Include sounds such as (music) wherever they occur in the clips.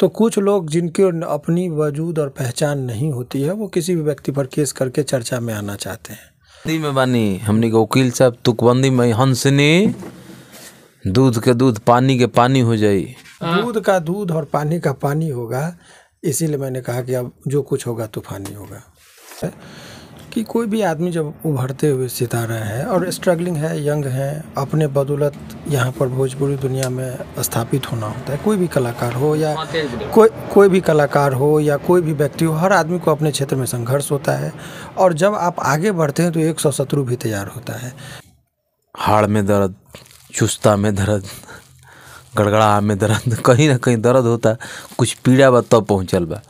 तो कुछ लोग जिनके अपनी वजूद और पहचान नहीं होती है वो किसी भी व्यक्ति पर केस करके चर्चा में आना चाहते हैं में बानी हमने के वकील साहब तुकबंदी में हंसनी दूध के दूध पानी के पानी हो जाए हाँ। दूध का दूध और पानी का पानी होगा इसीलिए मैंने कहा कि अब जो कुछ होगा तूफानी होगा कि कोई भी आदमी जब उभरते हुए सितारा है और स्ट्रगलिंग है यंग है अपने बदौलत यहाँ पर भोजपुरी दुनिया में स्थापित होना होता है कोई भी कलाकार हो या कोई कोई भी कलाकार हो या कोई भी व्यक्ति हो हर आदमी को अपने क्षेत्र में संघर्ष होता है और जब आप आगे बढ़ते हैं तो एक सौ शत्रु भी तैयार होता है हाड़ में दर्द चुस्ता में दर्द गड़गड़ा में दर्द कहीं ना कहीं दर्द होता कुछ पीड़ा बा तब पहुँचल बा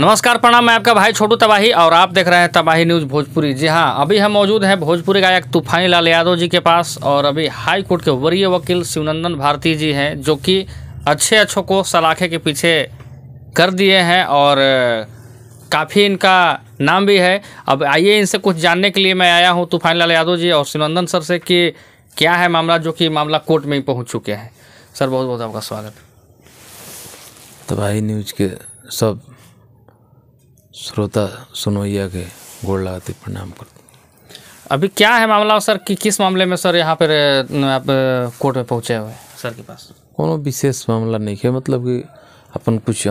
नमस्कार प्रणाम मैं आपका भाई छोटू तबाही और आप देख रहे हैं तबाही न्यूज़ भोजपुरी जी हाँ अभी हम मौजूद हैं भोजपुरी गायक तूफानी लाल यादव जी के पास और अभी हाई कोर्ट के वरीय वकील शिवनंदन भारती जी हैं जो कि अच्छे अच्छों को सलाखे के पीछे कर दिए हैं और काफ़ी इनका नाम भी है अब आइए इनसे कुछ जानने के लिए मैं आया हूँ तूफानी लाल यादव जी और शिवनंदन सर से कि क्या है मामला जो कि मामला कोर्ट में ही पहुँच चुके हैं सर बहुत बहुत आपका स्वागत तबाही न्यूज़ के सब श्रोता सुनोइया के गोड़ लगाते प्रणाम कर अभी क्या है मामला सर कि किस मामले में सर यहाँ पर आप कोर्ट में पहुँचे हुए सर के पास कोनो विशेष मामला नहीं है मतलब कि अपन कुछ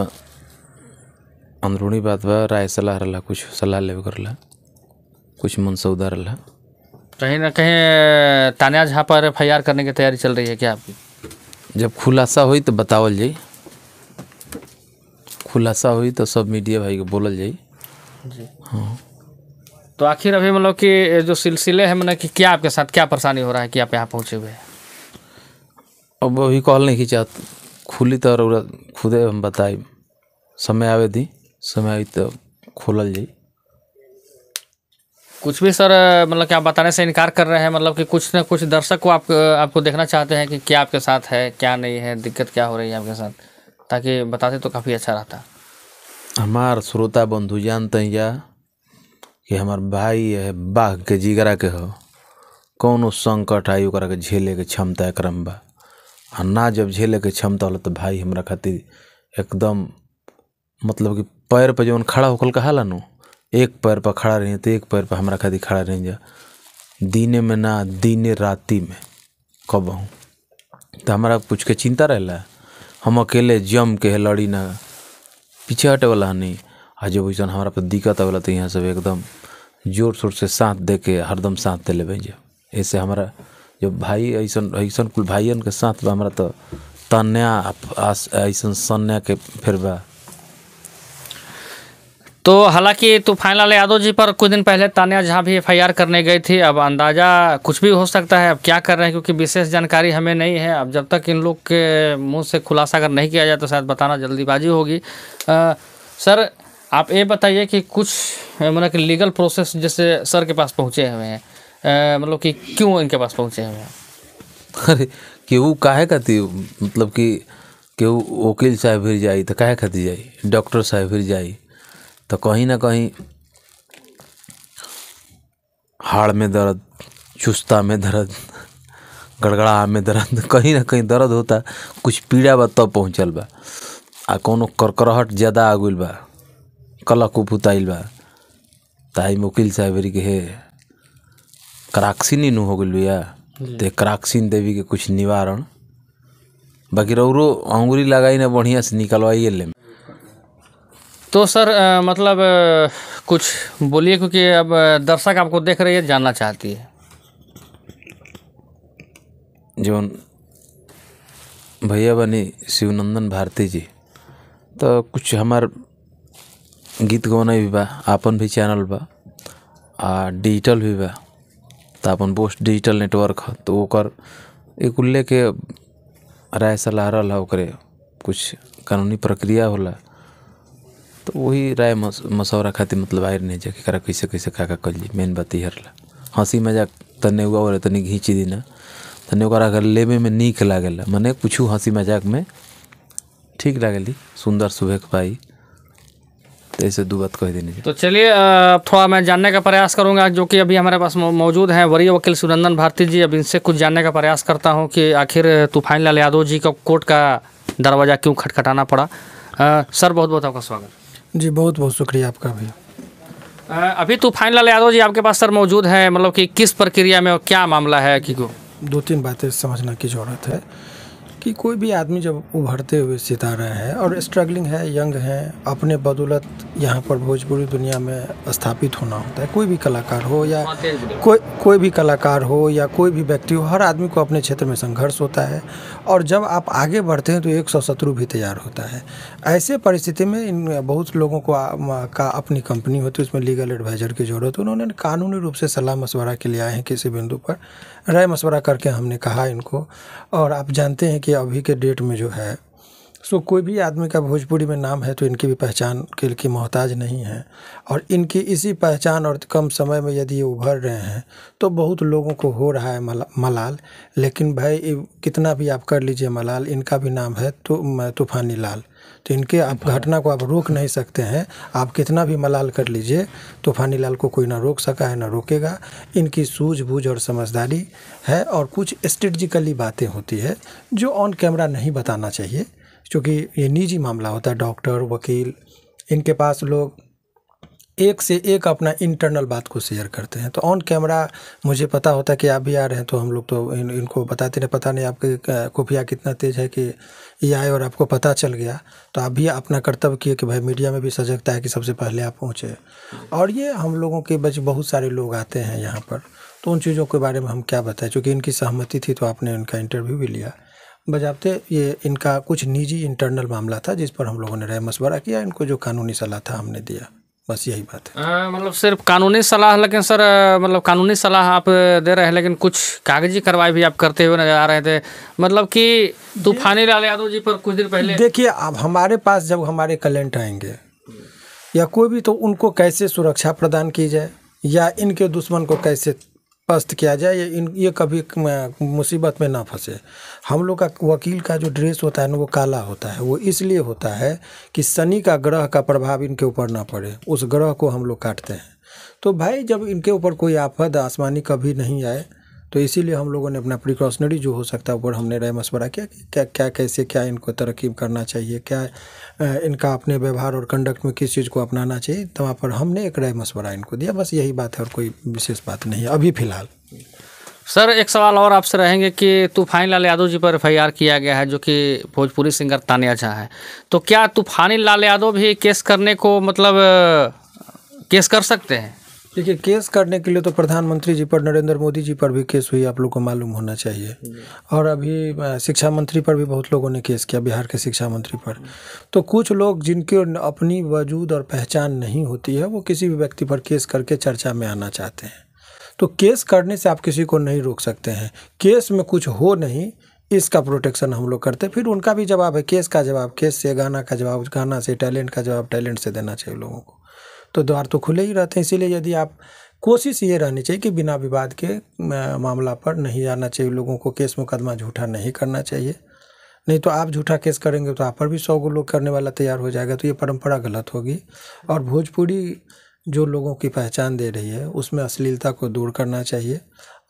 अंदरूनी बात बा राय सलाह रहा कुछ सलाह कर ला कुछ मनसौदा रहा कहीं ना कहीं तानिया झा पर एफ करने की तैयारी चल रही है क्या आपकी जब खुलासा हुई तो बतावल जाए खुलासा हुई तो सब मीडिया भाई को बोल जाए जी हाँ तो आखिर अभी मतलब कि जो सिलसिले हैं मतलब कि क्या आपके साथ क्या परेशानी हो रहा है कि आप यहाँ पहुँचे हुए हैं अब अभी कॉल नहीं खींचा खुली तो खुदे हम बताए समय आवे दी समय आई तो खोलल जाए कुछ भी सर मतलब कि आप बताने से इनकार कर रहे हैं मतलब कि कुछ ना कुछ दर्शक को आप आपको देखना चाहते हैं कि क्या आपके साथ है क्या नहीं है दिक्कत क्या हो रही है आपके साथ ताकि बताते तो काफ़ी अच्छा रहता हमार श्रोता बंधु हैं जा कि हमार भाई है बाघ के जिगरा के हो कौन संकट आई के झेले के क्षमता एक बा आ ना जब झेले के क्षमता होल तो भाई हमारा खातिर एकदम मतलब कि पैर पर जो खड़ा होखल कहाला नु एक पैर पर खड़ा रही तो एक पैर पर हमारा खातिर खड़ा रही जा दिने में ना दिने राति में कबहू तो हमारा कुछ के चिंता रहेला हम अकेले जम के लड़ी ना पीछे हटे वाला नहीं आ जब वैसा हमारा पे दिक्कत आवेला तो यहाँ सब एकदम जोर शोर से साथ दे के हरदम साथ दे लेबे ऐसे हमारा जब भाई ऐसा ऐसा कुल भाइयन के साथ बा हमारा तो तन्या ऐसा सन्या के फिर बा तो हालांकि तो फाइनल यादव जी पर कुछ दिन पहले तानिया जहां भी एफ करने गई थी अब अंदाज़ा कुछ भी हो सकता है अब क्या कर रहे हैं क्योंकि विशेष जानकारी हमें नहीं है अब जब तक इन लोग के मुंह से खुलासा अगर नहीं किया जाए तो शायद बताना जल्दीबाजी होगी आ, सर आप ये बताइए कि कुछ मतलब कि लीगल प्रोसेस जैसे सर के पास पहुँचे हुए हैं मतलब कि क्यों इनके पास पहुँचे हुए हैं अरे क्यों काहे कहती मतलब कि क्यों वकील साहब फिर जाए तो काहे खाती जाए डॉक्टर साहब फिर जाए तो कहीं ना कहीं हाड़ में दर्द चुस्ता में दर्द गड़गड़ा में दर्द (laughs) कहीं ना कहीं दर्द होता कुछ पीड़ा बा तब पहुँचल बा आ को करकरहट ज़्यादा आ गई बा कलक उपुताइल बा ताई मुकिल साहब के हे क्राक्सिन नु हो गई भैया तो क्राक्सिन देवी के कुछ निवारण बाकी रौरो अंगुरी लगाई ना बढ़िया से निकलवाइए ले तो सर आ, मतलब आ, कुछ बोलिए क्योंकि अब दर्शक आपको देख रही है जानना चाहती है जौन भैया बनी शिवनंदन भारती जी तो कुछ हमार गीत गौन भी बा आपन भी चैनल बा आ डिजिटल भी बा तो अपन बोस्ट डिजिटल नेटवर्क है तो ओकर एक उल्ले के राय सलाह रहा ओकरे कुछ कानूनी प्रक्रिया होला तो वही राय मसौरा खातिर मतलब आयर नहीं जाके करा कैसे कैसे का का कल मेन बात ये हरला हंसी मजाक तने तो हुआ और तनी तो घींची दी ना तने तो ओकरा अगर लेबे में निक लागल मने कुछ हंसी मजाक में ठीक लगे सुंदर सुबह पाई तो ऐसे दो बात कह देने तो चलिए अब थोड़ा मैं जानने का प्रयास करूंगा जो कि अभी हमारे पास मौजूद हैं वरीय वकील सुनंदन भारती जी अब इनसे कुछ जानने का प्रयास करता हूं कि आखिर तूफान लाल यादव जी का कोर्ट का दरवाज़ा क्यों खटखटाना पड़ा आ, सर बहुत बहुत आपका स्वागत जी बहुत बहुत शुक्रिया आपका भी अभी तो लाल यादव जी आपके पास सर मौजूद हैं मतलब कि किस प्रक्रिया में और क्या मामला है कि को दो तीन बातें समझना की ज़रूरत है कि कोई भी आदमी जब उभरते हुए सितारा है और स्ट्रगलिंग है यंग है अपने बदौलत यहाँ पर भोजपुरी दुनिया में स्थापित होना होता है कोई भी कलाकार हो या हाँ, कोई कोई भी कलाकार हो या कोई भी व्यक्ति हो हर आदमी को अपने क्षेत्र में संघर्ष होता है और जब आप आगे बढ़ते हैं तो एक सौ शत्रु भी तैयार होता है ऐसे परिस्थिति में इन बहुत लोगों को आ, का अपनी कंपनी होती है उसमें लीगल एडवाइज़र की ज़रूरत है उन्होंने कानूनी रूप से सलाह मशवरा के लिए आए हैं किसी बिंदु पर राय मशवरा करके हमने कहा इनको और आप जानते हैं कि अभी के डेट में जो है सो कोई भी आदमी का भोजपुरी में नाम है तो इनकी भी पहचान के लिए मोहताज नहीं है और इनकी इसी पहचान और कम समय में यदि ये उभर रहे हैं तो बहुत लोगों को हो रहा है मला, मलाल लेकिन भाई कितना भी आप कर लीजिए मलाल इनका भी नाम है तो तूफ़ानी लाल तो इनके आप घटना को आप रोक नहीं सकते हैं आप कितना भी मलाल कर लीजिए तूफानी लाल को कोई ना रोक सका है ना रोकेगा इनकी सूझबूझ और समझदारी है और कुछ स्ट्रेटजिकली बातें होती है जो ऑन कैमरा नहीं बताना चाहिए क्योंकि ये निजी मामला होता है डॉक्टर वकील इनके पास लोग एक से एक अपना इंटरनल बात को शेयर करते हैं तो ऑन कैमरा मुझे पता होता है कि आप भी आ रहे हैं तो हम लोग तो इन इनको बताते नहीं पता नहीं आपके खुफिया कितना तेज़ है कि ये आए और आपको पता चल गया तो आप भी अपना कर्तव्य किए कि भाई मीडिया में भी सजगता है कि सबसे पहले आप पहुँचे और ये हम लोगों के बच बहुत सारे लोग आते हैं यहाँ पर तो उन चीज़ों के बारे में हम क्या बताएं चूँकि इनकी सहमति थी तो आपने उनका इंटरव्यू भी लिया बजाबते ये इनका कुछ निजी इंटरनल मामला था जिस पर हम लोगों ने राय मशवरा किया इनको जो कानूनी सलाह था हमने दिया बस यही बात है मतलब सिर्फ कानूनी सलाह लेकिन सर मतलब कानूनी सलाह आप दे रहे हैं लेकिन कुछ कागजी कार्रवाई भी आप करते हुए नजर आ रहे थे मतलब कि तूफानी लाल यादव जी पर कुछ दिन पहले देखिए अब हमारे पास जब हमारे कलेंट आएंगे या कोई भी तो उनको कैसे सुरक्षा प्रदान की जाए या इनके दुश्मन को कैसे पस्त किया जाए ये इन ये कभी मुसीबत में ना फंसे हम लोग का वकील का जो ड्रेस होता है ना वो काला होता है वो इसलिए होता है कि शनि का ग्रह का प्रभाव इनके ऊपर ना पड़े उस ग्रह को हम लोग काटते हैं तो भाई जब इनके ऊपर कोई आफत आसमानी कभी नहीं आए तो इसीलिए हम लोगों ने अपना प्रिकॉशनरी जो हो सकता है वो हमने राय मशवरा किया कि क्या क्या कैसे क्या इनको तरक्कीब करना चाहिए क्या इनका अपने व्यवहार और कंडक्ट में किस चीज़ को अपनाना चाहिए तो वहाँ पर हमने एक राय मशवरा इनको दिया बस यही बात है और कोई विशेष बात नहीं है अभी फ़िलहाल सर एक सवाल और आपसे रहेंगे कि तूफानी लाल यादव जी पर एफ किया गया है जो कि भोजपुरी सिंगर तानिया झा है तो क्या तूफानी लाल यादव भी केस करने को मतलब केस कर सकते हैं देखिए केस करने के लिए तो प्रधानमंत्री जी पर नरेंद्र मोदी जी पर भी केस हुई आप लोग को मालूम होना चाहिए और अभी शिक्षा मंत्री पर भी बहुत लोगों ने केस किया बिहार के शिक्षा मंत्री पर तो कुछ लोग जिनके अपनी वजूद और पहचान नहीं होती है वो किसी भी व्यक्ति पर केस करके चर्चा में आना चाहते हैं तो केस करने से आप किसी को नहीं रोक सकते हैं केस में कुछ हो नहीं इसका प्रोटेक्शन हम लोग करते फिर उनका भी जवाब है केस का जवाब केस से गाना का जवाब गाना से टैलेंट का जवाब टैलेंट से देना चाहिए लोगों को तो द्वार तो खुले ही रहते हैं इसीलिए यदि आप कोशिश ये रहनी चाहिए कि बिना विवाद के मामला पर नहीं जाना चाहिए लोगों को केस मुकदमा झूठा नहीं करना चाहिए नहीं तो आप झूठा केस करेंगे तो आप पर भी सौ लोग करने वाला तैयार हो जाएगा तो ये परंपरा गलत होगी और भोजपुरी जो लोगों की पहचान दे रही है उसमें अश्लीलता को दूर करना चाहिए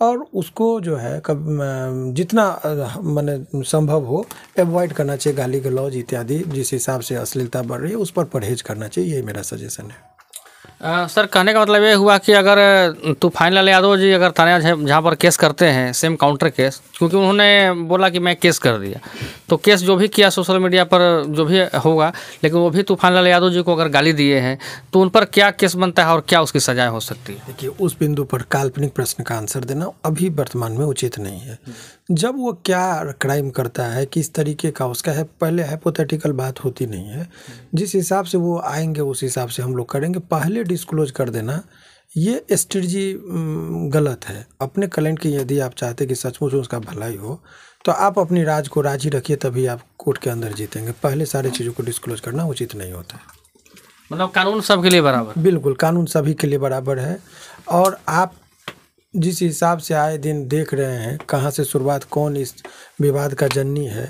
और उसको जो है कब जितना मैंने संभव हो एवॉइड करना चाहिए गाली गलौज इत्यादि जिस हिसाब से अश्लीलता बढ़ रही है उस पर परहेज करना चाहिए ये मेरा सजेशन है आ, सर कहने का मतलब ये हुआ कि अगर तूफान लाल यादव जी अगर थाना जहाँ पर केस करते हैं सेम काउंटर केस क्योंकि उन्होंने बोला कि मैं केस कर दिया तो केस जो भी किया सोशल मीडिया पर जो भी होगा लेकिन वो भी तूफान लाल यादव जी को अगर गाली दिए हैं तो उन पर क्या केस बनता है और क्या उसकी सजाएँ हो सकती है देखिए उस बिंदु पर काल्पनिक प्रश्न का आंसर देना अभी वर्तमान में उचित नहीं है जब वो क्या क्राइम करता है किस तरीके का उसका है पहले हाइपोथेटिकल बात होती नहीं है जिस हिसाब से वो आएंगे उस हिसाब से हम लोग करेंगे पहले डिस्क्लोज कर देना ये स्ट्रेटजी गलत है अपने क्लाइंट की यदि आप चाहते कि सचमुच उसका भलाई हो तो आप अपनी राज को राजी रखिए तभी आप कोर्ट के अंदर जीतेंगे पहले सारी चीज़ों को डिस्क्लोज करना उचित नहीं होता मतलब कानून सबके लिए बराबर बिल्कुल कानून सभी के लिए बराबर है और आप जिस हिसाब से आए दिन देख रहे हैं कहाँ से शुरुआत कौन इस विवाद का जननी है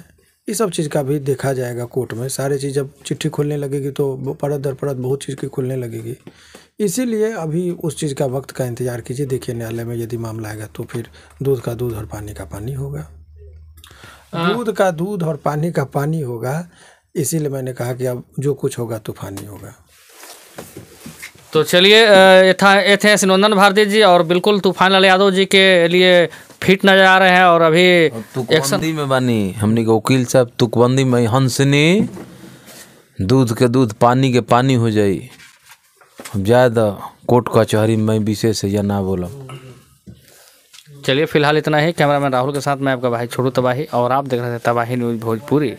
ये सब चीज़ का भी देखा जाएगा कोर्ट में सारी चीज़ जब चिट्ठी खुलने लगेगी तो परत दर परत बहुत चीज़ की खुलने लगेगी इसीलिए अभी उस चीज़ का वक्त का इंतज़ार कीजिए देखिए न्यायालय में यदि मामला आएगा तो फिर दूध का दूध और पानी का पानी होगा हाँ। दूध का दूध और पानी का पानी होगा इसीलिए मैंने कहा कि अब जो कुछ होगा तूफानी तो होगा तो चलिए ये थे सिनोंदन भारती जी और बिल्कुल तूफान लाल यादव जी के लिए फिट नजर आ रहे हैं और अभी तुकबंदी में बनी हमने के वकील साहब तुकबंदी में हंसनी दूध के दूध पानी के पानी हो जाई ज़्यादा कोर्ट कचहरी में विशेष या ना बोला चलिए फिलहाल इतना ही कैमरामैन राहुल के साथ मैं आपका भाई छोड़ू तबाही और आप देख रहे थे तबाही न्यूज़ भोजपुरी